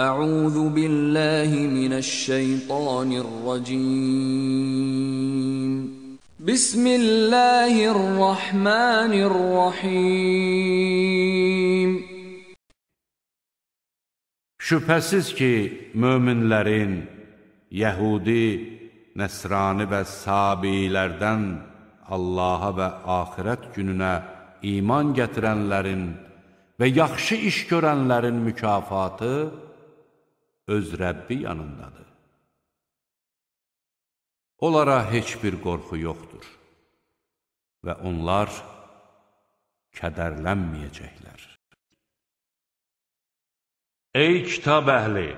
أعوذ بالله من الشيطان الرجيم بسم الله الرحمن الرحيم Şübhəsiz ki, möminlərin, yəhudi, nəsrani və sabilərdən Allaha və axirət gününə iman gətirənlərin və yaxşı iş görənlərin mükafatı öz Rəbbi yanındadır. Onlara heç bir qorxu yoxdur və onlar kədərlənməyəcəklər. Ey kitab əhli!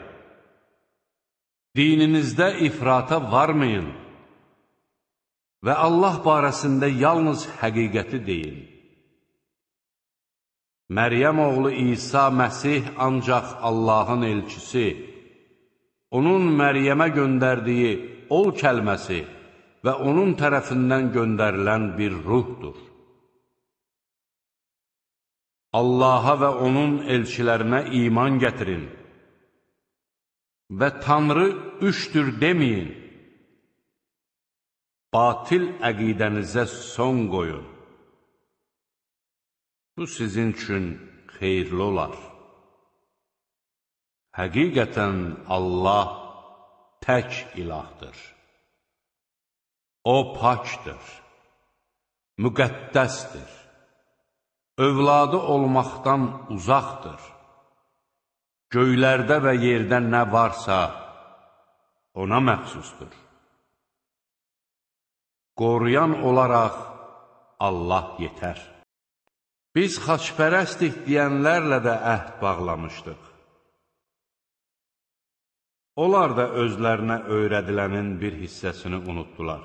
Dininizdə ifrata varmayın və Allah barəsində yalnız həqiqəti deyin. Məryəm oğlu İsa Məsih ancaq Allahın elçisi, onun Məryəmə göndərdiyi ol kəlməsi və onun tərəfindən göndərilən bir ruhdur. Allaha və onun elçilərinə iman gətirin və Tanrı üçdür deməyin, batil əqidənizə son qoyun. Bu sizin üçün xeyirli olar. Həqiqətən Allah tək ilahdır. O pakdır, müqəddəsdir, övladı olmaqdan uzaqdır. Göylərdə və yerdə nə varsa, ona məxsusdur. Qoruyan olaraq Allah yetər. Biz xaçpərəstik deyənlərlə də əhd bağlamışdıq. Onlar da özlərinə öyrədilənin bir hissəsini unutdular.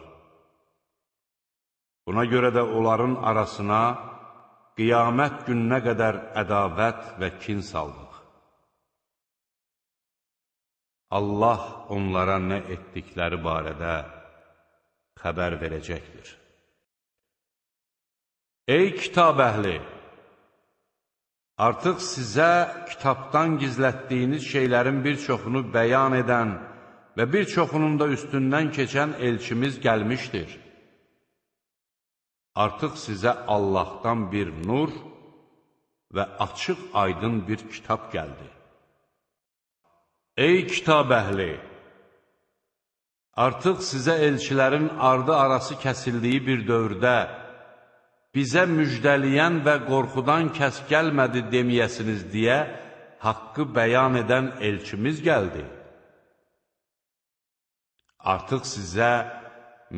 Buna görə də onların arasına qiyamət gününə qədər ədavət və kin saldıq. Allah onlara nə etdikləri barədə xəbər verəcəkdir. Ey kitab əhli! Artıq sizə kitabdan gizlətdiyiniz şeylərin bir çoxunu bəyan edən və bir çoxunun da üstündən keçən elçimiz gəlmişdir. Artıq sizə Allahdan bir nur və açıq aydın bir kitab gəldi. Ey kitab əhli! Artıq sizə elçilərin ardı arası kəsildiyi bir dövrdə bizə müjdələyən və qorxudan kəs gəlmədi deməyəsiniz deyə haqqı bəyan edən elçimiz gəldi. Artıq sizə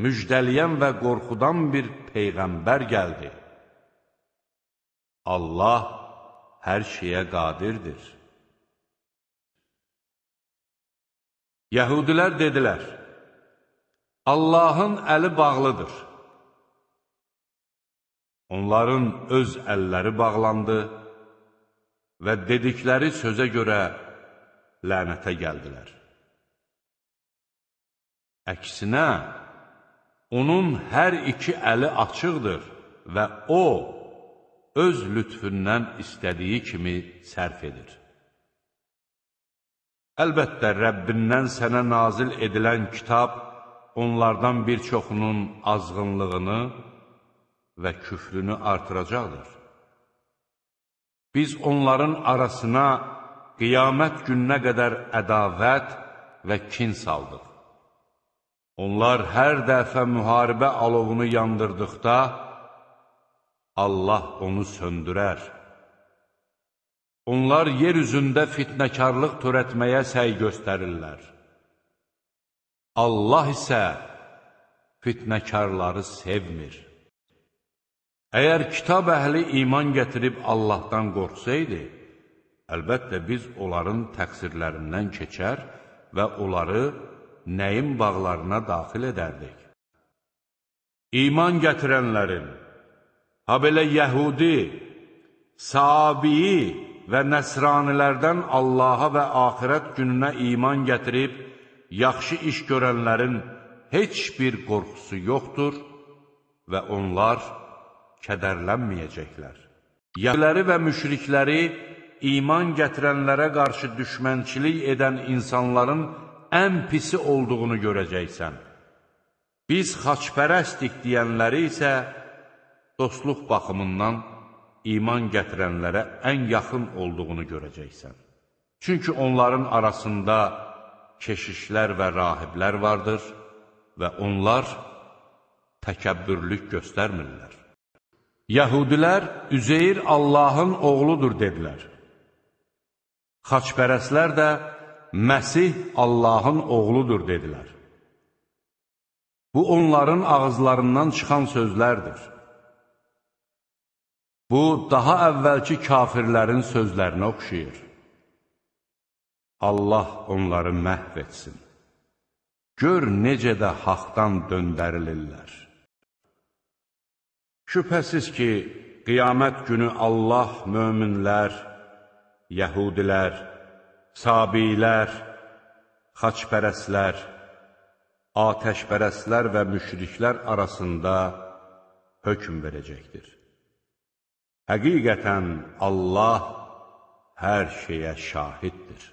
müjdələyən və qorxudan bir Peyğəmbər gəldi. Allah hər şeyə qadirdir. Yəhudilər dedilər, Allahın əli bağlıdır. Onların öz əlləri bağlandı və dedikləri sözə görə lənətə gəldilər. Əksinə, onun hər iki əli açıqdır və o, öz lütfündən istədiyi kimi sərf edir. Əlbəttə, Rəbbindən sənə nazil edilən kitab onlardan bir çoxunun azğınlığını, və küfrünü artıracaqdır. Biz onların arasına qiyamət gününə qədər ədavət və kin saldıq. Onlar hər dəfə müharibə alovunu yandırdıqda, Allah onu söndürər. Onlar yer üzündə fitnəkarlıq törətməyə səy göstərirlər. Allah isə fitnəkarları sevmir. Əgər kitab əhli iman gətirib Allahdan qorxsaydı, əlbəttə biz onların təqsirlərindən keçər və onları nəyin bağlarına daxil edərdik. İman gətirənlərin, ha belə yəhudi, sabiyi və nəsranilərdən Allaha və axirət gününə iman gətirib, yaxşı iş görənlərin heç bir qorxusu yoxdur və onlar, kədərlənməyəcəklər. Yəqləri və müşrikləri iman gətirənlərə qarşı düşmənçilik edən insanların ən pisi olduğunu görəcəksən. Biz xaçpərəstik deyənləri isə dostluq baxımından iman gətirənlərə ən yaxın olduğunu görəcəksən. Çünki onların arasında keşişlər və rahiblər vardır və onlar təkəbbürlük göstərmirlər. Yəhudilər Üzeyr Allahın oğludur dedilər. Xaçpərəslər də Məsih Allahın oğludur dedilər. Bu, onların ağızlarından çıxan sözlərdir. Bu, daha əvvəlki kafirlərin sözlərinə oxşayır. Allah onları məhv etsin. Gör necə də haqdan döndərilirlər. Şübhəsiz ki, qiyamət günü Allah möminlər, yəhudilər, sabilər, xaçpərəslər, atəşpərəslər və müşriklər arasında hökm verəcəkdir. Həqiqətən Allah hər şeyə şahiddir.